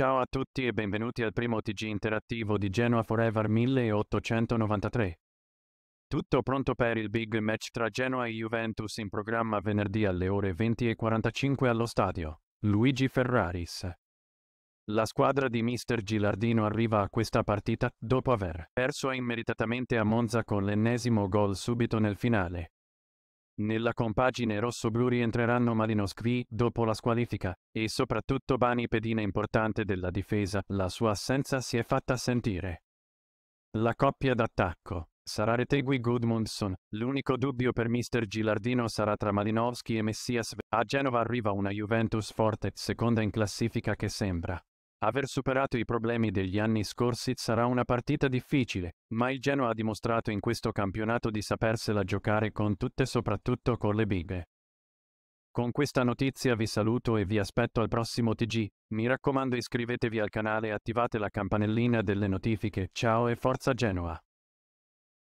Ciao a tutti e benvenuti al primo TG interattivo di Genoa Forever 1893. Tutto pronto per il big match tra Genoa e Juventus in programma venerdì alle ore 20.45 allo stadio Luigi Ferraris. La squadra di Mr. Gilardino arriva a questa partita dopo aver perso immeritatamente a Monza con l'ennesimo gol subito nel finale, nella compagine rossoblu rientreranno Malinowski dopo la squalifica e soprattutto Bani pedina importante della difesa, la sua assenza si è fatta sentire. La coppia d'attacco sarà Retegui Gudmundsson. L'unico dubbio per Mr. Gilardino sarà tra Malinowski e Messias. A Genova arriva una Juventus forte, seconda in classifica che sembra Aver superato i problemi degli anni scorsi sarà una partita difficile, ma il Genoa ha dimostrato in questo campionato di sapersela giocare con tutte e soprattutto con le bighe. Con questa notizia vi saluto e vi aspetto al prossimo TG. Mi raccomando iscrivetevi al canale e attivate la campanellina delle notifiche. Ciao e forza Genoa!